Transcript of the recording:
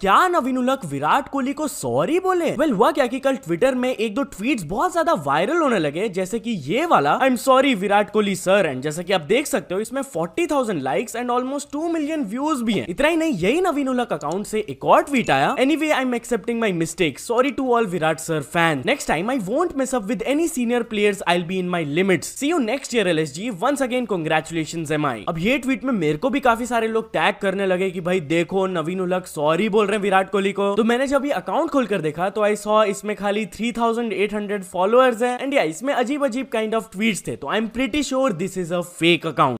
क्या नवीन उलक विराट कोहली को सॉरी बोले वेल well, हुआ क्या कि कल ट्विटर में एक दो ट्वीट्स बहुत ज्यादा वायरल होने लगे जैसे कि ये वाला I am sorry Virat Kohli sir and जैसे कि आप देख सकते हो इसमें 40,000 likes and almost 2 million views भी हैं इतना ही नहीं यही नवीन उलक अकाउंट से एक और ट्वीट आया anyway I am accepting my mistake sorry to all Virat sir fan next time I won't mess up with any senior players I be in my limit see you next year L S G once again congratulation M I अब ये tweet में मेरे को भी काफी सारे लोग tag करने लगे की भाई देखो नवीन उलक सॉरी बोल बोल रहे हैं विराट कोहली को तो मैंने जब ये अकाउंट खोल कर देखा तो आई सॉ इसमें खाली three thousand eight hundred followers है एंड या इसमें अजीब अजीब काइंड ऑफ ट्वीट थे तो I am pretty sure this is a fake account